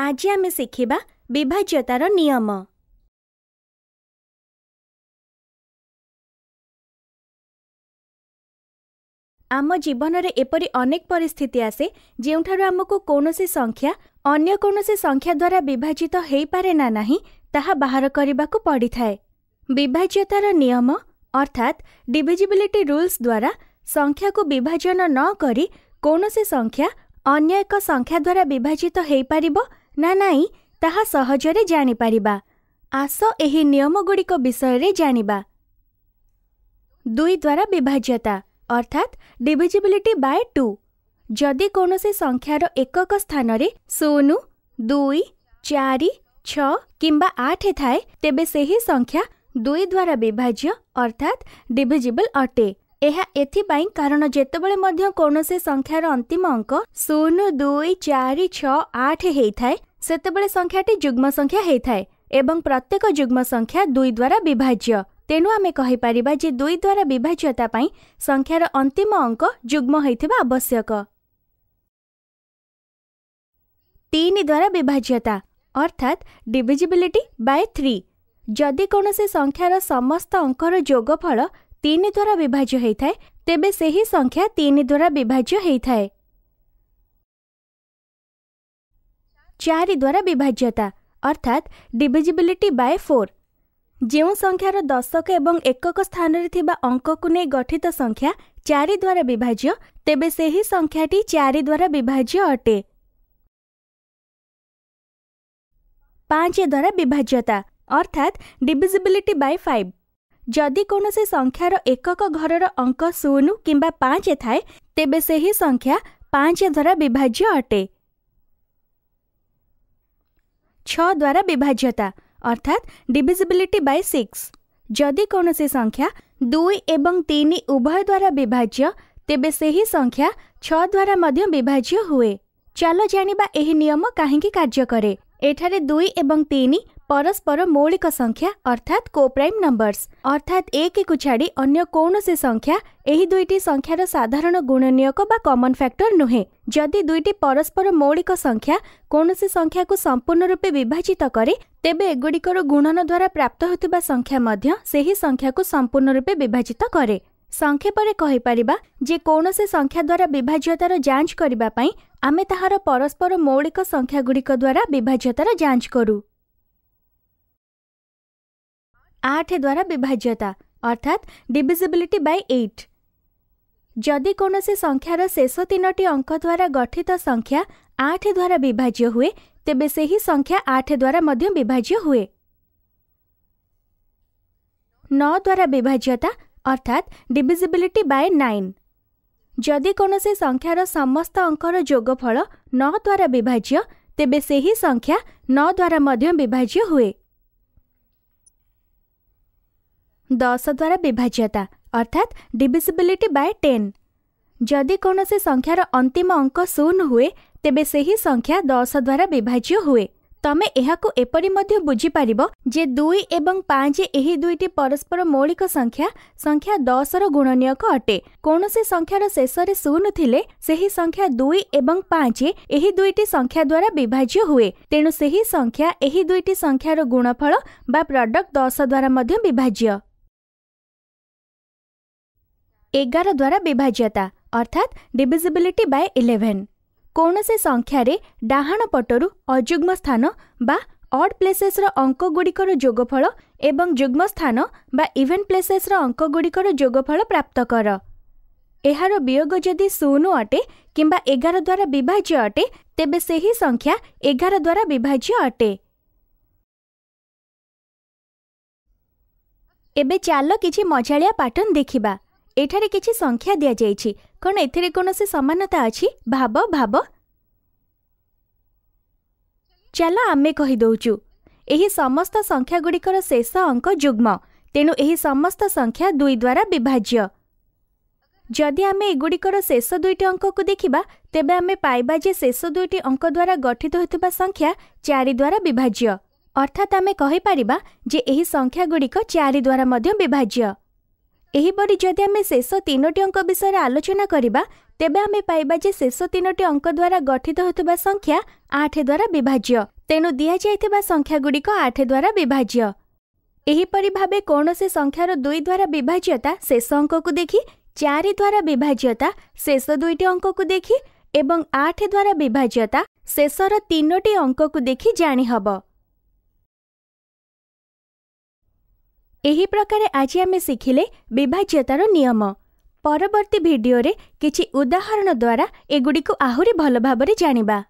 ଆଜି ଆମେ ଶିଖିବା ବିଭାଜ୍ୟତାର ନିୟମ ଆମ ଜୀବନରେ ଏପରି ଅନେକ ପରିସ୍ଥିତି ଆସେ ଯେଉଁଠାରୁ ଆମକୁ କୌଣସି ସଂଖ୍ୟା ଅନ୍ୟ କୌଣସି ସଂଖ୍ୟା ଦ୍ୱାରା ବିଭାଜିତ ହୋଇପାରେ ନା ନାହିଁ ତାହା ବାହାର କରିବାକୁ ପଡ଼ିଥାଏ ବିଭାଜ୍ୟତାର ନିୟମ ଅର୍ଥାତ୍ ଡିଭିଜିବିଲିଟି ରୁଲ୍ସ ଦ୍ୱାରା ସଂଖ୍ୟାକୁ ବିଭାଜନ ନକରି କୌଣସି ସଂଖ୍ୟା ଅନ୍ୟ ଏକ ସଂଖ୍ୟା ଦ୍ୱାରା ବିଭାଜିତ ହୋଇପାରିବ ନା ନାଇଁ ତାହା ସହଜରେ ଜାଣିପାରିବା ଆସ ଏହି ନିୟମଗୁଡ଼ିକ ବିଷୟରେ ଜାଣିବା ଦୁଇ ଦ୍ୱାରା ବିଭାଜ୍ୟତା ଅର୍ଥାତ୍ ଡିଭିଜିବିଲିଟି ବାଏ ଟୁ ଯଦି କୌଣସି ସଂଖ୍ୟାର ଏକକ ସ୍ଥାନରେ ଶୂନ ଦୁଇ ଚାରି ଛଅ କିମ୍ବା ଆଠ ଥାଏ ତେବେ ସେହି ସଂଖ୍ୟା ଦୁଇ ଦ୍ୱାରା ବିଭାଜ୍ୟ ଅର୍ଥାତ୍ ଡିଭିଜିବଲ୍ ଅଟେ ଏହା ଏଥିପାଇଁ କାରଣ ଯେତେବେଳେ ମଧ୍ୟ କୌଣସି ସଂଖ୍ୟାର ଅନ୍ତିମ ଅଙ୍କ ଶୂନ ଦୁଇ ଚାରି ଛଅ ଆଠ ହେଇଥାଏ ସେତେବେଳେ ସଂଖ୍ୟାଟି ଯୁଗ୍ମ ସଂଖ୍ୟା ହେଇଥାଏ ଏବଂ ପ୍ରତ୍ୟେକ ଯୁଗ୍ମ ସଂଖ୍ୟା ଦୁଇ ଦ୍ୱାରା ବିଭାଜ୍ୟ ତେଣୁ ଆମେ କହିପାରିବା ଯେ ଦୁଇ ଦ୍ୱାରା ବିଭାଜ୍ୟତା ପାଇଁ ସଂଖ୍ୟାର ଅନ୍ତିମ ଅଙ୍କ ଯୁଗ୍ମ ହୋଇଥିବା ଆବଶ୍ୟକ ତିନି ଦ୍ୱାରା ବିଭାଜ୍ୟତା ଅର୍ଥାତ୍ ଡିଭିଜିବିଲିଟି ବାଏ ଥ୍ରୀ ଯଦି କୌଣସି ସଂଖ୍ୟାର ସମସ୍ତ ଅଙ୍କର ଯୋଗଫଳ ତିନି ଦ୍ୱାରା ବିଭାଜ୍ୟ ହୋଇଥାଏ ତେବେ ସେହି ସଂଖ୍ୟା ତିନି ଦ୍ୱାରା ବିଭାଜ୍ୟ ହୋଇଥାଏ ଚାରି ଦ୍ୱାରା ବିଭାଜ୍ୟତା ଅର୍ଥାତ୍ ଡିଭିଜିବିଲିଟି ବାଏ ଫୋର୍ ଯେଉଁ ସଂଖ୍ୟାର ଦଶକ ଏବଂ ଏକକ ସ୍ଥାନରେ ଥିବା ଅଙ୍କକୁ ନେଇ ଗଠିତ ସଂଖ୍ୟା ଚାରି ଦ୍ୱାରା ବିଭାଜ୍ୟ ତେବେ ସେହି ସଂଖ୍ୟାଟି ଚାରି ଦ୍ୱାରା ବିଭାଜ୍ୟ ଅଟେ ପାଞ୍ଚ ଦ୍ୱାରା ବିଭାଜ୍ୟତା ଅର୍ଥାତ୍ ଡିଭିଜିବିଲିଟି ବାଏ ଫାଇଭ୍ ଯଦି କୌଣସି ସଂଖ୍ୟାର ଏକକ ଘରର ଅଙ୍କ ଶୂନ କିମ୍ବା ପାଞ୍ଚ ଥାଏ ତେବେ ସେହି ସଂଖ୍ୟା ପାଞ୍ଚ ଦ୍ୱାରା ବିଭାଜ୍ୟ ଅଟେ ଛଅ ଦ୍ୱାରା ବିଭାଜ୍ୟତା ଅର୍ଥାତ୍ ଡିଭିଜିବିଲିଟି ବାଇ ସିକ୍ସ ଯଦି କୌଣସି ସଂଖ୍ୟା ଦୁଇ ଏବଂ ତିନି ଉଭୟ ଦ୍ୱାରା ବିଭାଜ୍ୟ ତେବେ ସେହି ସଂଖ୍ୟା ଛଅ ଦ୍ୱାରା ମଧ୍ୟ ବିଭାଜ୍ୟ ହୁଏ ଚାଲ ଜାଣିବା ଏହି ନିୟମ କାହିଁକି କାର୍ଯ୍ୟ କରେ ଏଠାରେ ଦୁଇ ଏବଂ ତିନି ପରସ୍ପର ମୌଳିକ ସଂଖ୍ୟା ଅର୍ଥାତ୍ କୋପ୍ରାଇମ୍ ନମ୍ବର୍ସ ଅର୍ଥାତ୍ ଏକକୁ ଛାଡ଼ି ଅନ୍ୟ କୌଣସି ସଂଖ୍ୟା ଏହି ଦୁଇଟି ସଂଖ୍ୟାର ସାଧାରଣ ଗୁଣନୀୟକ ବା କମନ୍ ଫ୍ୟାକ୍ଟର ନୁହେଁ ଯଦି ଦୁଇଟି ପରସ୍ପର ମୌଳିକ ସଂଖ୍ୟା କୌଣସି ସଂଖ୍ୟାକୁ ସମ୍ପୂର୍ଣ୍ଣ ରୂପେ ବିଭାଜିତ କରେ ତେବେ ଏଗୁଡ଼ିକର ଗୁଣନ ଦ୍ୱାରା ପ୍ରାପ୍ତ ହେଉଥିବା ସଂଖ୍ୟା ମଧ୍ୟ ସେହି ସଂଖ୍ୟାକୁ ସମ୍ପୂର୍ଣ୍ଣ ରୂପେ ବିଭାଜିତ କରେ ସଂକ୍ଷେପରେ କହିପାରିବା ଯେ କୌଣସି ସଂଖ୍ୟା ଦ୍ୱାରା ବିଭାଜ୍ୟତାର ଯାଞ୍ଚ କରିବା ପାଇଁ ଆମେ ତାହାର ପରସ୍ପର ମୌଳିକ ସଂଖ୍ୟାଗୁଡ଼ିକ ଦ୍ୱାରା ବିଭାଜ୍ୟତାର ଯାଞ୍ଚ କରୁ ଆଠ ଦ୍ୱାରା ବିଭାଜ୍ୟତା ଅର୍ଥାତ୍ ଡିଭିଜିବିଲିଟି ବାଇ ଏଇଟ୍ ଯଦି କୌଣସି ସଂଖ୍ୟାର ଶେଷ ତିନୋଟି ଅଙ୍କ ଦ୍ୱାରା ଗଠିତ ସଂଖ୍ୟା ଆଠ ଦ୍ୱାରା ବିଭାଜ୍ୟ ହୁଏ ତେବେ ସେହି ସଂଖ୍ୟା ଆଠ ଦ୍ୱାରା ମଧ୍ୟ ବିଭାଜ୍ୟ ହୁଏ ନଅ ଦ୍ୱାରା ବିଭାଜ୍ୟତା ଅର୍ଥାତ୍ ଡିଭିଜିବିଲିଟି ବାଏ ନାଇନ୍ ଯଦି କୌଣସି ସଂଖ୍ୟାର ସମସ୍ତ ଅଙ୍କର ଯୋଗଫଳ ନଅ ଦ୍ୱାରା ବିଭାଜ୍ୟ ତେବେ ସେହି ସଂଖ୍ୟା ନଅ ଦ୍ୱାରା ମଧ୍ୟ ବିଭାଜ୍ୟ ହୁଏ ଦଶ ଦ୍ୱାରା ବିଭାଜ୍ୟତା ଅର୍ଥାତ୍ ଡିଭିସିବିଲିଟି ବାଏ ଟେନ୍ ଯଦି କୌଣସି ସଂଖ୍ୟାର ଅନ୍ତିମ ଅଙ୍କ ଶୂନ ହୁଏ ତେବେ ସେହି ସଂଖ୍ୟା ଦଶ ଦ୍ୱାରା ବିଭାଜ୍ୟ ହୁଏ ତମେ ଏହାକୁ ଏପରି ମଧ୍ୟ ବୁଝିପାରିବ ଯେ ଦୁଇ ଏବଂ ପାଞ୍ଚ ଏହି ଦୁଇଟି ପରସ୍ପର ମୌଳିକ ସଂଖ୍ୟା ସଂଖ୍ୟା ଦଶର ଗୁଣନୀୟକ ଅଟେ କୌଣସି ସଂଖ୍ୟାର ଶେଷରେ ଶୂନ ଥିଲେ ସେହି ସଂଖ୍ୟା ଦୁଇ ଏବଂ ପାଞ୍ଚ ଏହି ଦୁଇଟି ସଂଖ୍ୟା ଦ୍ୱାରା ବିଭାଜ୍ୟ ହୁଏ ତେଣୁ ସେହି ସଂଖ୍ୟା ଏହି ଦୁଇଟି ସଂଖ୍ୟାର ଗୁଣଫଳ ବା ପ୍ରଡକ୍ଟ ଦଶ ଦ୍ୱାରା ମଧ୍ୟ ବିଭାଜ୍ୟ ଏଗାର ଦ୍ୱାରା ବିଭାଜ୍ୟତା ଅର୍ଥାତ୍ ଡିଭିଜିବିଲିଟି ବାଏ ଇଲେଭେନ୍ କୌଣସି ସଂଖ୍ୟାରେ ଡାହାଣ ପଟରୁ ଅଯୁଗ୍ମ ସ୍ଥାନ ବା ଅଡ୍ ପ୍ଲେସେସ୍ର ଅଙ୍କଗୁଡ଼ିକର ଯୋଗଫଳ ଏବଂ ଯୁଗ୍ମ ସ୍ଥାନ ବା ଇଭେନ୍ ପ୍ଲେସେସ୍ର ଅଙ୍କଗୁଡ଼ିକର ଯୋଗଫଳ ପ୍ରାପ୍ତ କର ଏହାର ବିୟୋଗ ଯଦି ଶୂନ ଅଟେ କିମ୍ବା ଏଗାର ଦ୍ୱାରା ବିଭାଜ୍ୟ ଅଟେ ତେବେ ସେହି ସଂଖ୍ୟା ଏଗାର ଦ୍ୱାରା ବିଭାଜ୍ୟ ଅଟେ ଏବେ ଚାଲ କିଛି ମଜାଳିଆ ପାଟର୍ଣ୍ଣ ଦେଖିବା ଏଠାରେ କିଛି ସଂଖ୍ୟା ଦିଆଯାଇଛି କ'ଣ ଏଥିରେ କୌଣସି ସମାନତା ଅଛି ଭାବ ଭାବ ଚାଲ ଆମେ କହିଦେଉଛୁ ଏହି ସମସ୍ତ ସଂଖ୍ୟାଗୁଡ଼ିକର ଶେଷ ଅଙ୍କ ଯୁଗ୍ମ ତେଣୁ ଏହି ସମସ୍ତ ସଂଖ୍ୟା ଦୁଇ ଦ୍ୱାରା ବିଭାଜ୍ୟ ଯଦି ଆମେ ଏଗୁଡ଼ିକର ଶେଷ ଦୁଇଟି ଅଙ୍କକୁ ଦେଖିବା ତେବେ ଆମେ ପାଇବା ଯେ ଶେଷ ଦୁଇଟି ଅଙ୍କ ଦ୍ୱାରା ଗଠିତ ହେଉଥିବା ସଂଖ୍ୟା ଚାରି ଦ୍ୱାରା ବିଭାଜ୍ୟ ଅର୍ଥାତ୍ ଆମେ କହିପାରିବା ଯେ ଏହି ସଂଖ୍ୟାଗୁଡ଼ିକ ଚାରି ଦ୍ୱାରା ମଧ୍ୟ ବିଭାଜ୍ୟ ଏହିପରି ଯଦି ଆମେ ଶେଷ ତିନୋଟି ଅଙ୍କ ବିଷୟରେ ଆଲୋଚନା କରିବା ତେବେ ଆମେ ପାଇବା ଯେ ଶେଷ ତିନୋଟି ଅଙ୍କ ଦ୍ୱାରା ଗଠିତ ହେଉଥିବା ସଂଖ୍ୟା ଆଠ ଦ୍ୱାରା ବିଭାଜ୍ୟ ତେଣୁ ଦିଆଯାଇଥିବା ସଂଖ୍ୟାଗୁଡ଼ିକ ଆଠ ଦ୍ୱାରା ବିଭାଜ୍ୟ ଏହିପରି ଭାବେ କୌଣସି ସଂଖ୍ୟାର ଦୁଇ ଦ୍ୱାରା ବିଭାଜ୍ୟତା ଶେଷ ଅଙ୍କକୁ ଦେଖି ଚାରି ଦ୍ୱାରା ବିଭାଜ୍ୟତା ଶେଷ ଦୁଇଟି ଅଙ୍କକୁ ଦେଖି ଏବଂ ଆଠ ଦ୍ୱାରା ବିଭାଜ୍ୟତା ଶେଷର ତିନୋଟି ଅଙ୍କକୁ ଦେଖି ଜାଣିହେବ ଏହି ପ୍ରକାରେ ଆଜି ଆମେ ଶିଖିଲେ ବିଭାଜ୍ୟତାର ନିୟମ ପରବର୍ତ୍ତୀ ଭିଡ଼ିଓରେ କିଛି ଉଦାହରଣ ଦ୍ୱାରା ଏଗୁଡ଼ିକୁ ଆହୁରି ଭଲ ଭାବରେ ଜାଣିବା